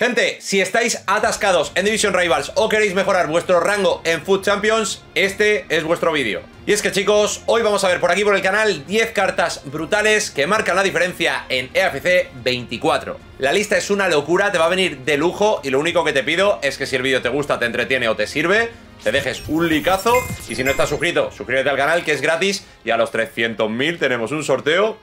Gente, si estáis atascados en Division Rivals o queréis mejorar vuestro rango en Food Champions, este es vuestro vídeo. Y es que chicos, hoy vamos a ver por aquí por el canal 10 cartas brutales que marcan la diferencia en EFC 24. La lista es una locura, te va a venir de lujo y lo único que te pido es que si el vídeo te gusta, te entretiene o te sirve, te dejes un licazo y si no estás suscrito, suscríbete al canal que es gratis y a los 300.000 tenemos un sorteo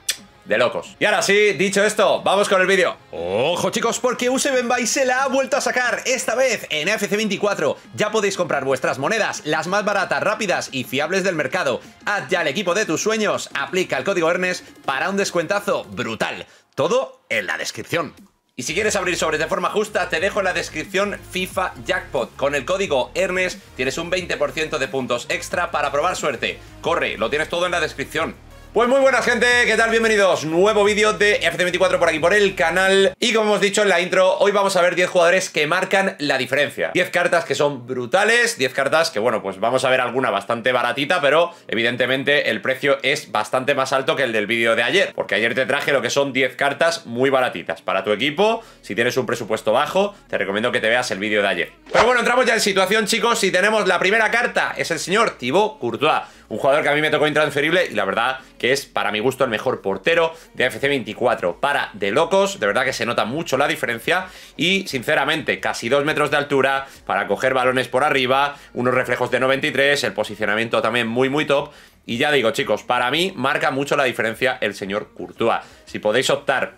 de locos. Y ahora sí, dicho esto, vamos con el vídeo. Ojo chicos, porque Use se la ha vuelto a sacar, esta vez en FC24. Ya podéis comprar vuestras monedas, las más baratas, rápidas y fiables del mercado. Haz ya el equipo de tus sueños, aplica el código ERNES para un descuentazo brutal. Todo en la descripción. Y si quieres abrir sobres de forma justa, te dejo en la descripción FIFA Jackpot. Con el código ERNES tienes un 20% de puntos extra para probar suerte. Corre, lo tienes todo en la descripción. Pues muy buenas gente, ¿qué tal? Bienvenidos, nuevo vídeo de FC24 por aquí por el canal Y como hemos dicho en la intro, hoy vamos a ver 10 jugadores que marcan la diferencia 10 cartas que son brutales, 10 cartas que bueno, pues vamos a ver alguna bastante baratita Pero evidentemente el precio es bastante más alto que el del vídeo de ayer Porque ayer te traje lo que son 10 cartas muy baratitas para tu equipo Si tienes un presupuesto bajo, te recomiendo que te veas el vídeo de ayer Pero bueno, entramos ya en situación chicos y tenemos la primera carta Es el señor Thibaut Courtois un jugador que a mí me tocó intransferible y la verdad que es, para mi gusto, el mejor portero de FC 24. Para de locos, de verdad que se nota mucho la diferencia y, sinceramente, casi dos metros de altura para coger balones por arriba, unos reflejos de 93, el posicionamiento también muy, muy top. Y ya digo, chicos, para mí marca mucho la diferencia el señor Courtois. Si podéis optar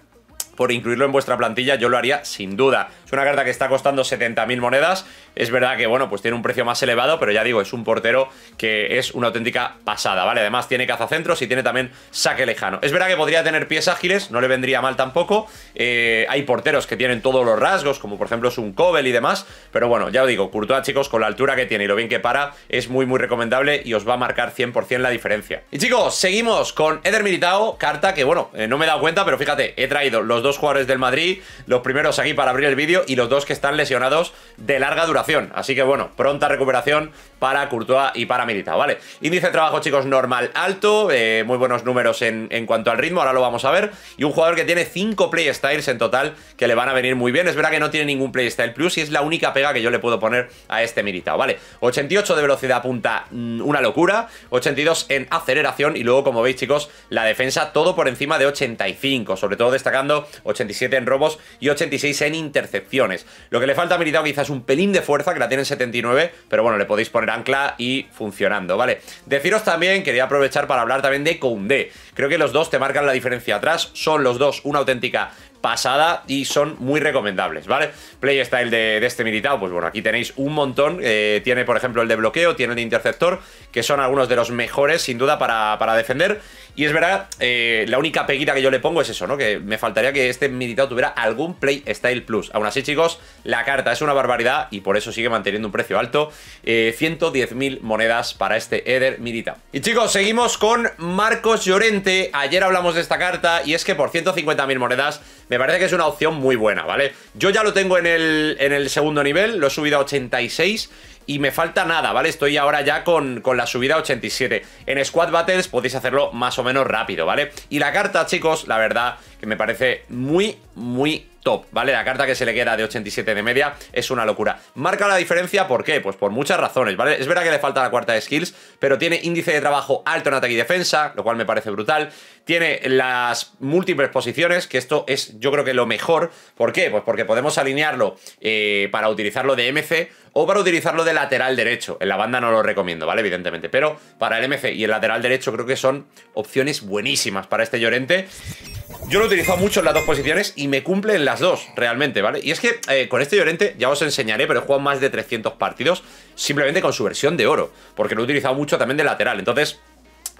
por incluirlo en vuestra plantilla, yo lo haría sin duda. Es una carta que está costando 70.000 monedas. Es verdad que, bueno, pues tiene un precio más elevado, pero ya digo, es un portero que es una auténtica pasada, ¿vale? Además tiene cazacentros y tiene también saque lejano. Es verdad que podría tener pies ágiles, no le vendría mal tampoco. Eh, hay porteros que tienen todos los rasgos, como por ejemplo es un Cobel y demás. Pero bueno, ya os digo, Courtois, chicos, con la altura que tiene y lo bien que para, es muy, muy recomendable y os va a marcar 100% la diferencia. Y chicos, seguimos con Eder Militao, carta que, bueno, eh, no me he dado cuenta, pero fíjate, he traído los dos jugadores del Madrid, los primeros aquí para abrir el vídeo y los dos que están lesionados de larga duración. Así que bueno, pronta recuperación para Courtois y para Militao, ¿vale? Índice de trabajo, chicos, normal alto, eh, muy buenos números en, cuanto al ritmo, ahora lo vamos a ver. Y un jugador que tiene 5 playstyles en total que le van a venir muy bien. Es verdad que no tiene ningún playstyle plus y es la única pega que yo le puedo poner a este Militao, ¿vale? 88 de velocidad punta, mm, una locura. 82 en aceleración y luego, como veis, chicos, la defensa todo por encima de 85, sobre todo destacando 87 en robos y 86 en intercepciones. Lo que le falta a Militao quizás un pelín de fuerza, que la tiene en 79, pero bueno, le podéis poner ancla y funcionando, ¿vale? Deciros también, quería aprovechar para hablar también de Koundé. Creo que los dos te marcan la diferencia atrás, son los dos una auténtica pasada y son muy recomendables, ¿vale? Playstyle de, este militado, pues bueno, aquí tenéis un montón. Eh, tiene, por ejemplo, el de bloqueo, tiene el de interceptor, que son algunos de los mejores, sin duda, para, defender. Y es verdad, eh, la única peguita que yo le pongo es eso, ¿no? Que me faltaría que este militado tuviera algún Playstyle Plus. Aún así, chicos, la carta es una barbaridad y por eso sigue manteniendo un precio alto. Eh, 110.000 monedas para este Eder militado. Y chicos, seguimos con Marcos Llorente. Ayer hablamos de esta carta y es que por 150.000 monedas me parece que es una opción muy buena, ¿vale? Yo ya lo tengo en el, en el segundo nivel, lo he subido a 86 y me falta nada, ¿vale? Estoy ahora ya con, la subida 87. En Squad Battles podéis hacerlo más o menos rápido, ¿vale? Y la carta, chicos, la verdad que me parece muy, muy top, ¿vale? La carta que se le queda de 87 de media es una locura. Marca la diferencia, ¿por qué? Pues por muchas razones, ¿vale? Es verdad que le falta la cuarta de skills, pero tiene índice de trabajo alto en ataque y defensa, lo cual me parece brutal. Tiene las múltiples posiciones, que esto es yo creo que lo mejor. ¿Por qué? Pues porque podemos alinearlo eh, para utilizarlo de MC o para utilizarlo de lateral derecho. En la banda no lo recomiendo, ¿vale? Evidentemente. Pero para el MC y el lateral derecho creo que son opciones buenísimas para este Llorente. Yo lo he utilizado mucho en las dos posiciones y me cumple en las dos, realmente, ¿vale? Y es que eh, con este Llorente ya os enseñaré, pero he jugado más de 300 partidos simplemente con su versión de oro, porque lo he utilizado mucho también de lateral. Entonces,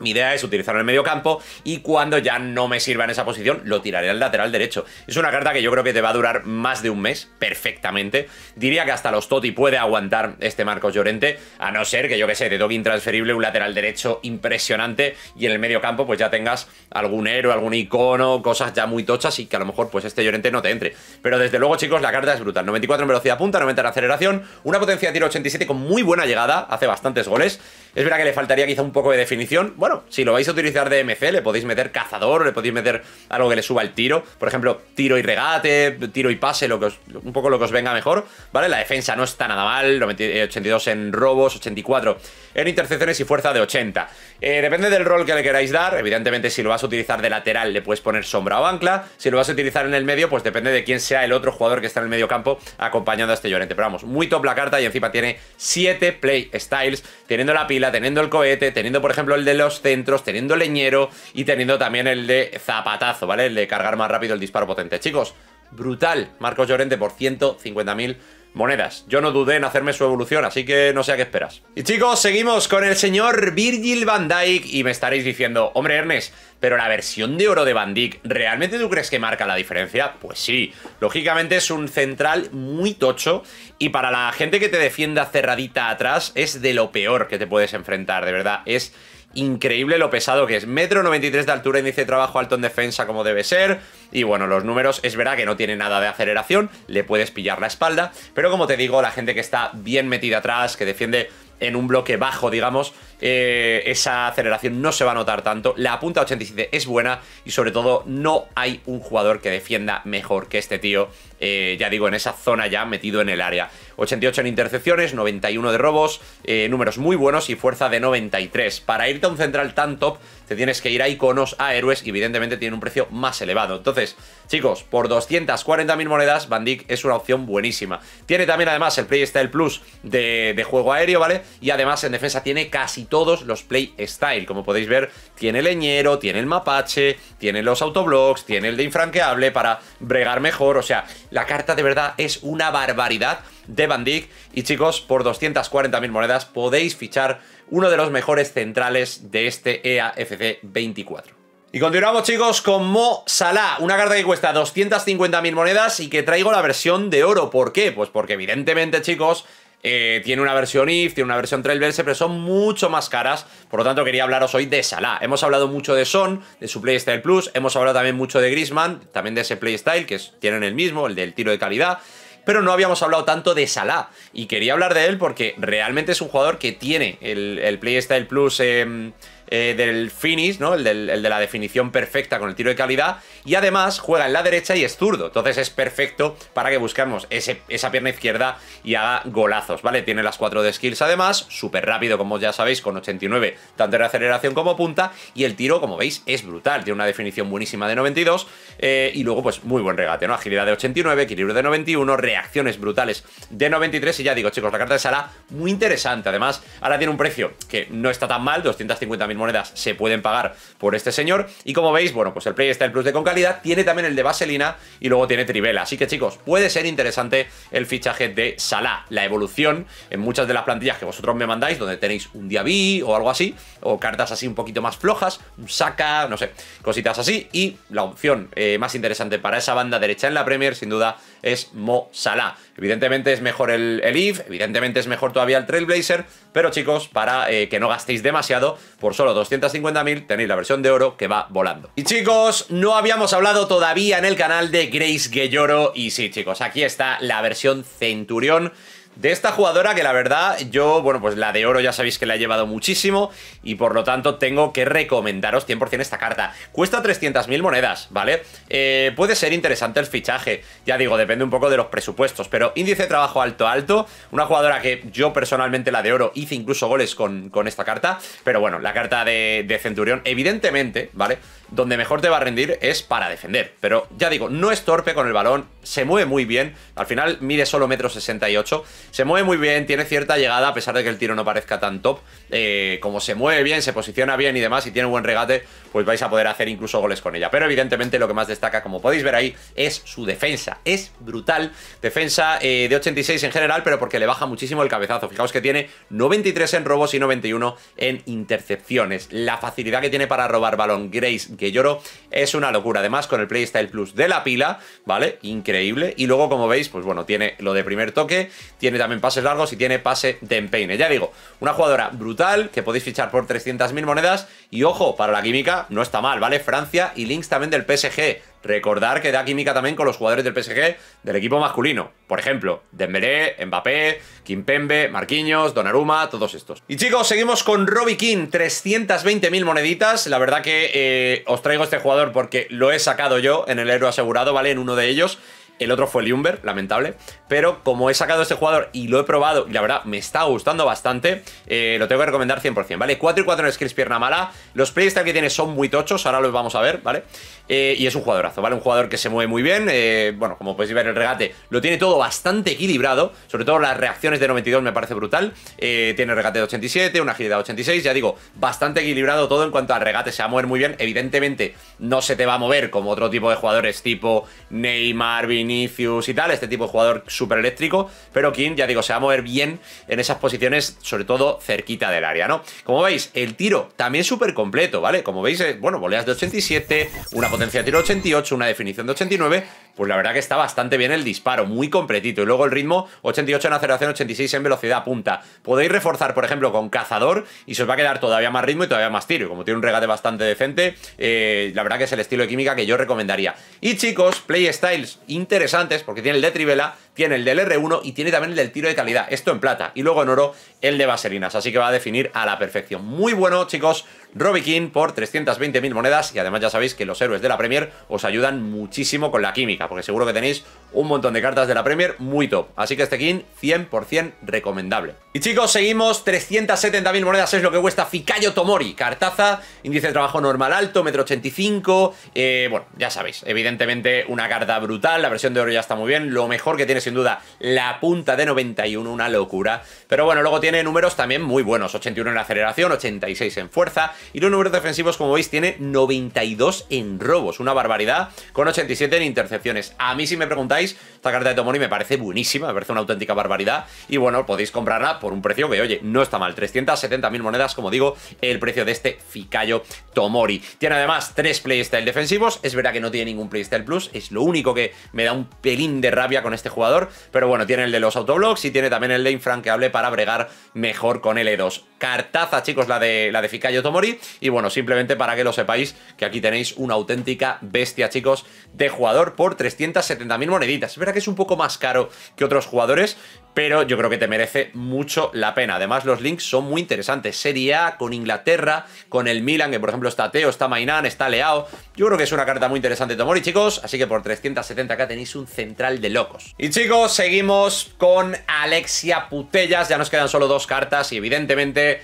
mi idea es utilizarlo en el medio campo y cuando ya no me sirva en esa posición, lo tiraré al lateral derecho. Es una carta que yo creo que te va a durar más de un mes, perfectamente. Diría que hasta los Toti puede aguantar este Marcos Llorente, a no ser que yo que sé, de dog intransferible un lateral derecho impresionante y en el medio campo pues ya tengas algún héroe, algún icono, cosas ya muy tochas y que a lo mejor pues este Llorente no te entre. Pero desde luego chicos, la carta es brutal. 94 en velocidad punta, 90 en aceleración, una potencia de tiro 87 con muy buena llegada, hace bastantes goles es verdad que le faltaría quizá un poco de definición. Bueno, si lo vais a utilizar de MC, le podéis meter cazador, le podéis meter algo que le suba el tiro. Por ejemplo, tiro y regate, tiro y pase, lo que un poco lo que os venga mejor. ¿Vale? La defensa no está nada mal. 82 eh, en robos, 84 en intercepciones y fuerza de 80. Eh, depende del rol que le queráis dar. Evidentemente, si lo vas a utilizar de lateral, le puedes poner sombra o ancla. Si lo vas a utilizar en el medio, pues depende de quién sea el otro jugador que está en el medio campo acompañando a este llorente. Pero vamos, muy top la carta y encima tiene 7 play styles, teniendo la teniendo el cohete, teniendo, por ejemplo, el de los centros, teniendo leñero y teniendo también el de zapatazo, ¿vale? El de cargar más rápido el disparo potente. Chicos, brutal. Marcos Llorente por 150.000 monedas. Yo no dudé en hacerme su evolución, así que no sé a qué esperas. Y chicos, seguimos con el señor Virgil van Dyke y me estaréis diciendo, hombre Ernest, pero la versión de oro de Van Dijk, ¿realmente tú crees que marca la diferencia? Pues sí, lógicamente es un central muy tocho y para la gente que te defienda cerradita atrás es de lo peor que te puedes enfrentar, de verdad, es increíble lo pesado que es. Metro 93 de altura, índice de trabajo alto en defensa como debe ser. Y bueno, los números, es verdad que no tiene nada de aceleración, le puedes pillar la espalda. Pero como te digo, la gente que está bien metida atrás, que defiende en un bloque bajo, digamos, eh, esa aceleración no se va a notar tanto. La punta 87 es buena y sobre todo no hay un jugador que defienda mejor que este tío eh, ya digo, en esa zona ya metido en el área. 88 en intercepciones, 91 de robos, eh, números muy buenos y fuerza de 93. Para irte a un central tan top, te tienes que ir a iconos, a héroes, y evidentemente tiene un precio más elevado. Entonces, chicos, por 240.000 monedas, Bandic es una opción buenísima. Tiene también además el Playstyle Plus de, de juego aéreo, ¿vale? Y además en defensa tiene casi todos los Playstyle. Como podéis ver, tiene leñero, tiene el mapache, tiene los autoblocks, tiene el de infranqueable para bregar mejor, o sea, la carta de verdad es una barbaridad de Van Dijk. Y chicos, por 240.000 monedas podéis fichar uno de los mejores centrales de este EAFC 24. Y continuamos chicos con Mo Salah, una carta que cuesta 250.000 monedas y que traigo la versión de oro. ¿Por qué? Pues porque evidentemente chicos, eh, tiene una versión IF, tiene una versión Trailblazer, pero son mucho más caras. Por lo tanto, quería hablaros hoy de Salah. Hemos hablado mucho de Son, de su Playstyle Plus. Hemos hablado también mucho de Grisman, también de ese Playstyle, que tienen el mismo, el del tiro de calidad. Pero no habíamos hablado tanto de Salah. Y quería hablar de él porque realmente es un jugador que tiene el, el Playstyle Plus. Eh, eh, del finish, ¿no? El, de la definición perfecta con el tiro de calidad. Y además juega en la derecha y es zurdo. Entonces es perfecto para que busquemos ese, esa pierna izquierda y haga golazos, ¿vale? Tiene las 4 de skills además, súper rápido, como ya sabéis, con 89, tanto en aceleración como punta. Y el tiro, como veis, es brutal. Tiene una definición buenísima de 92. Eh, y luego, pues, muy buen regate, ¿no? Agilidad de 89, equilibrio de 91, reacciones brutales de 93. Y ya digo, chicos, la carta de Sara, muy interesante. Además, ahora tiene un precio que no está tan mal, 250.000 monedas se pueden pagar por este señor. Y como veis, bueno, pues el Play está el Plus de con calidad, tiene también el de Vaselina y luego tiene Trivela. Así que chicos, puede ser interesante el fichaje de Salah. La evolución en muchas de las plantillas que vosotros me mandáis, donde tenéis un Diaby o algo así, o cartas así un poquito más flojas, Saca, no sé, cositas así. Y la opción eh, más interesante para esa banda derecha en la Premier, sin duda, es Mo Salah. Evidentemente es mejor el, Eve, evidentemente es mejor todavía el Trailblazer, pero chicos, para eh, que no gastéis demasiado, por solo 250.000 tenéis la versión de oro que va volando. Y chicos, no habíamos hablado todavía en el canal de Grace Gelloro y sí chicos, aquí está la versión Centurión de esta jugadora que la verdad yo, bueno, pues la de oro ya sabéis que la he llevado muchísimo y por lo tanto tengo que recomendaros 100% esta carta. Cuesta 300.000 monedas, ¿vale? Eh, puede ser interesante el fichaje, ya digo, depende un poco de los presupuestos, pero índice de trabajo alto alto, una jugadora que yo personalmente la de oro hice incluso goles con, con esta carta, pero bueno, la carta de, de Centurión evidentemente, ¿vale? donde mejor te va a rendir es para defender. Pero ya digo, no es torpe con el balón, se mueve muy bien. Al final mide solo metro 68. Se mueve muy bien, tiene cierta llegada, a pesar de que el tiro no parezca tan top. Eh, como se mueve bien, se posiciona bien y demás, y tiene un buen regate, pues vais a poder hacer incluso goles con ella. Pero evidentemente lo que más destaca, como podéis ver ahí, es su defensa. Es brutal. Defensa eh, de 86 en general, pero porque le baja muchísimo el cabezazo. Fijaos que tiene 93 en robos y 91 en intercepciones. La facilidad que tiene para robar balón Grace, que lloro, es una locura. Además, con el Playstyle Plus de la pila, ¿vale? Increíble. Y luego, como veis, pues bueno, tiene lo de primer toque, tiene también pases largos y tiene pase de empeine. Ya digo, una jugadora brutal que podéis fichar por 300.000 monedas. Y ojo, para la química, no está mal, ¿vale? Francia y Links también del PSG. Recordar que da química también con los jugadores del PSG del equipo masculino. Por ejemplo, Dembélé, Mbappé, Kimpembe, Marquinhos, Donnarumma, todos estos. Y chicos, seguimos con Robbie King, 320.000 moneditas. La verdad que eh, os traigo este jugador porque lo he sacado yo en el héroe asegurado, ¿vale? En uno de ellos. El otro fue Liumber, lamentable. Pero como he sacado este jugador y lo he probado, y la verdad me está gustando bastante, eh, lo tengo que recomendar 100%, ¿vale? 4 y 4 en skills pierna mala. Los playstyle que tiene son muy tochos, ahora los vamos a ver, ¿vale? Eh, y es un jugadorazo, ¿vale? Un jugador que se mueve muy bien. Eh, bueno, como podéis ver, el regate lo tiene todo bastante equilibrado. Sobre todo las reacciones de 92 me parece brutal. tiene regate de 87, una agilidad de 86. Ya digo, bastante equilibrado todo en cuanto al regate. Se va a mover muy bien. Evidentemente, no se te va a mover como otro tipo de jugadores tipo Neymar, Fuse y tal, este tipo de jugador súper eléctrico, pero King, ya digo, se va a mover bien en esas posiciones, sobre todo cerquita del área, ¿no? Como veis, el tiro también súper completo, ¿vale? Como veis, eh, bueno, voleas de 87, una potencia de tiro 88, una definición de 89, pues la verdad que está bastante bien el disparo, muy completito. Y luego el ritmo, 88 en aceleración, 86 en velocidad punta. Podéis reforzar, por ejemplo, con cazador y se os va a quedar todavía más ritmo y todavía más tiro. Y como tiene un regate bastante decente, eh, la verdad que es el estilo de química que yo recomendaría. Y chicos, playstyles interesantes, porque tiene el de Trivela, tiene el del R1 y tiene también el del tiro de calidad. Esto en plata. Y luego en oro, el de vaselinas. Así que va a definir a la perfección. Muy bueno, chicos. Robikin King por 320.000 monedas y además ya sabéis que los héroes de la Premier os ayudan muchísimo con la química, porque seguro que tenéis un montón de cartas de la Premier muy top. Así que este King 100% recomendable. Y chicos, seguimos, 370.000 monedas es lo que cuesta Ficayo Tomori, cartaza, índice de trabajo normal alto, metro 85, eh, bueno, ya sabéis, evidentemente una carta brutal, la versión de oro ya está muy bien, lo mejor que tiene sin duda la punta de 91, una locura. Pero bueno, luego tiene números también muy buenos, 81 en aceleración, 86 en fuerza, y los números defensivos, como veis, tiene 92 en robos, una barbaridad, con 87 en intercepciones. A mí, si me preguntáis, esta carta de Tomori me parece buenísima, me parece una auténtica barbaridad. Y bueno, podéis comprarla por un precio que, oye, no está mal. 370.000 monedas, como digo, el precio de este Ficayo Tomori. Tiene además tres playstyle defensivos. Es verdad que no tiene ningún playstyle plus, es lo único que me da un pelín de rabia con este jugador. Pero bueno, tiene el de los autoblocks y tiene también el de infranqueable para bregar mejor con L2 cartaza, chicos, la de, la de Fikayo Tomori. Y bueno, simplemente para que lo sepáis, que aquí tenéis una auténtica bestia, chicos, de jugador por 370.000 moneditas. Es verdad que es un poco más caro que otros jugadores, pero yo creo que te merece mucho la pena. Además, los links son muy interesantes. Serie A con Inglaterra, con el Milan, que por ejemplo está Teo, está Mainan, está Leao. Yo creo que es una carta muy interesante Tomori, chicos. Así que por 370k tenéis un central de locos. Y chicos, seguimos con Alexia Putellas. Ya nos quedan solo dos cartas y evidentemente...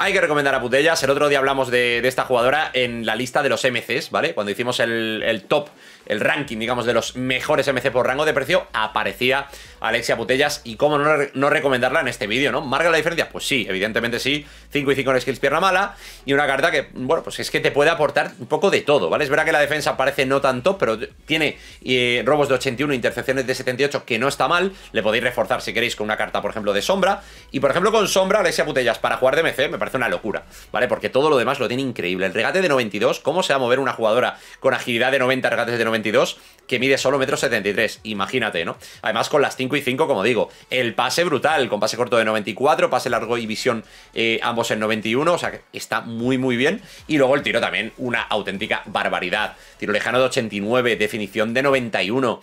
Hay que recomendar a Putellas. El otro día hablamos de, esta jugadora en la lista de los MCs, ¿vale? Cuando hicimos el, el top el ranking, digamos, de los mejores MC por rango de precio, aparecía Alexia Putellas y cómo no, recomendarla en este vídeo, ¿no? ¿Marca la diferencia? Pues sí, evidentemente sí, 5 y 5 en skills pierna mala y una carta que, bueno, pues es que te puede aportar un poco de todo, ¿vale? Es verdad que la defensa parece no tanto, pero tiene eh, robos de 81, intercepciones de 78, que no está mal, le podéis reforzar si queréis con una carta, por ejemplo, de sombra, y por ejemplo con sombra Alexia Putellas para jugar de MC me parece una locura, ¿vale? Porque todo lo demás lo tiene increíble, el regate de 92, cómo se va a mover una jugadora con agilidad de 90, regates de 90, que mide solo metro 73. Imagínate, ¿no? Además, con las 5 y 5, como digo, el pase brutal, con pase corto de 94, pase largo y visión ambos en 91, o sea que está muy, muy bien. Y luego el tiro también, una auténtica barbaridad. Tiro lejano de 89, definición de 91,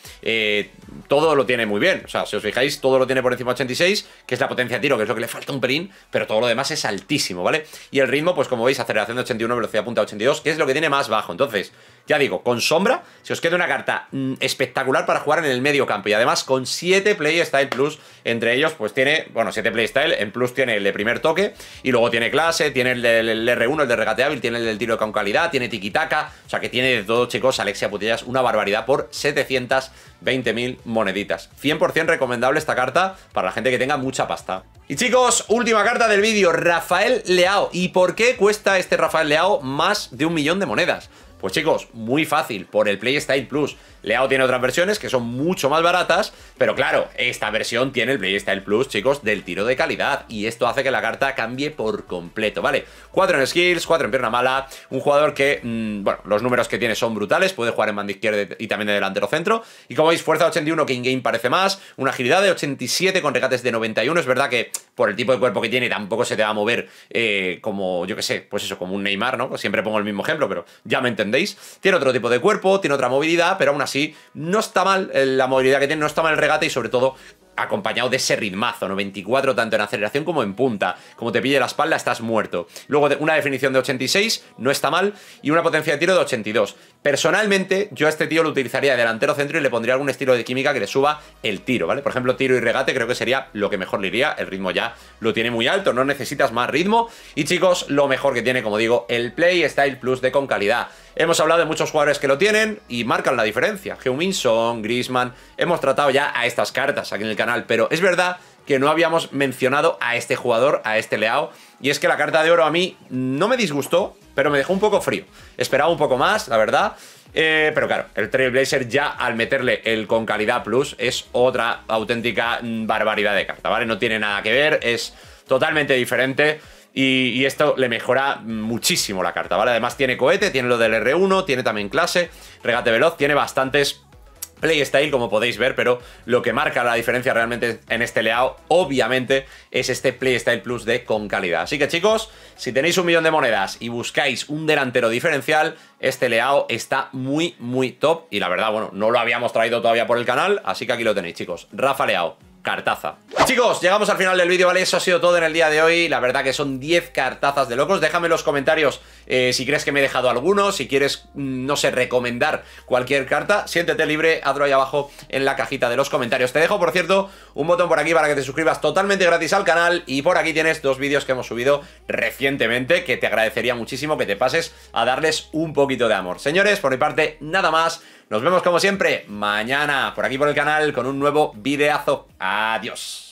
todo lo tiene muy bien. O sea, si os fijáis, todo lo tiene por encima de 86, que es la potencia de tiro, que es lo que le falta un pelín, pero todo lo demás es altísimo, ¿vale? Y el ritmo, pues como veis, aceleración de 81, velocidad punta 82, que es lo que tiene más bajo. Entonces, ya digo, con sombra, si os queda una carta mm, espectacular para jugar en el medio campo. Y además con 7 playstyle Plus, entre ellos, pues tiene, bueno, 7 playstyle en Plus tiene el de primer toque, y luego tiene clase, tiene el del R1, el de regateable, tiene el del tiro con calidad, tiene tiquitaca, o sea que tiene de todo, chicos, Alexia Putellas una barbaridad por 720.000 moneditas. 100% recomendable esta carta para la gente que tenga mucha pasta. Y chicos, última carta del vídeo, Rafael Leao. ¿Y por qué cuesta este Rafael Leao más de un millón de monedas? Pues chicos, muy fácil, por el PlayStyle Plus. Leao tiene otras versiones que son mucho más baratas, pero claro, esta versión tiene el Playstyle Plus, chicos, del tiro de calidad, y esto hace que la carta cambie por completo, ¿vale? 4 en skills, 4 en pierna mala, un jugador que, mm, bueno, los números que tiene son brutales, puede jugar en banda izquierda y también de delantero centro, y como veis, fuerza 81 que in-game parece más, una agilidad de 87 con regates de 91, es verdad que por el tipo de cuerpo que tiene tampoco se te va a mover eh, como, yo qué sé, pues eso, como un Neymar, ¿no? siempre pongo el mismo ejemplo, pero ya me entendéis. Tiene otro tipo de cuerpo, tiene otra movilidad, pero aún así no está mal eh, la movilidad que tiene, no está mal el regate y sobre todo acompañado de ese ritmazo, 94 tanto en aceleración como en punta. Como te pille la espalda, estás muerto. Luego una definición de 86, no está mal, y una potencia de tiro de 82. Personalmente, yo a este tío lo utilizaría de delantero centro y le pondría algún estilo de química que le suba el tiro, ¿vale? Por ejemplo, tiro y regate creo que sería lo que mejor le iría. El ritmo ya lo tiene muy alto, no necesitas más ritmo. Y chicos, lo mejor que tiene, como digo, el playstyle Plus de con calidad. Hemos hablado de muchos jugadores que lo tienen y marcan la diferencia. Heung-Min Griezmann, hemos tratado ya a estas cartas aquí en el canal, pero es verdad que no habíamos mencionado a este jugador, a este Leao. Y es que la carta de oro a mí no me disgustó, pero me dejó un poco frío. Esperaba un poco más, la verdad. Eh, pero claro, el Trailblazer ya al meterle el con calidad plus es otra auténtica mm, barbaridad de carta, ¿vale? No tiene nada que ver, es totalmente diferente. Y, y, esto le mejora muchísimo la carta, ¿vale? Además tiene cohete, tiene lo del R1, tiene también clase, regate veloz, tiene bastantes playstyle, como podéis ver, pero lo que marca la diferencia realmente en este Leao, obviamente, es este playstyle plus de con calidad. Así que chicos, si tenéis un millón de monedas y buscáis un delantero diferencial, este leao está muy, muy top. Y la verdad, bueno, no lo habíamos traído todavía por el canal, así que aquí lo tenéis, chicos. Rafa Leao cartaza. Chicos, llegamos al final del vídeo, ¿vale? Eso ha sido todo en el día de hoy. La verdad que son 10 cartazas de locos. Déjame en los comentarios eh, si crees que me he dejado alguno, si quieres, mm, no sé, recomendar cualquier carta. Siéntete libre, hazlo ahí abajo en la cajita de los comentarios. Te dejo, por cierto, un botón por aquí para que te suscribas totalmente gratis al canal. Y por aquí tienes dos vídeos que hemos subido recientemente, que te agradecería muchísimo que te pases a darles un poquito de amor. Señores, por mi parte, nada más. Nos vemos como siempre mañana por aquí por el canal con un nuevo videazo. Adiós.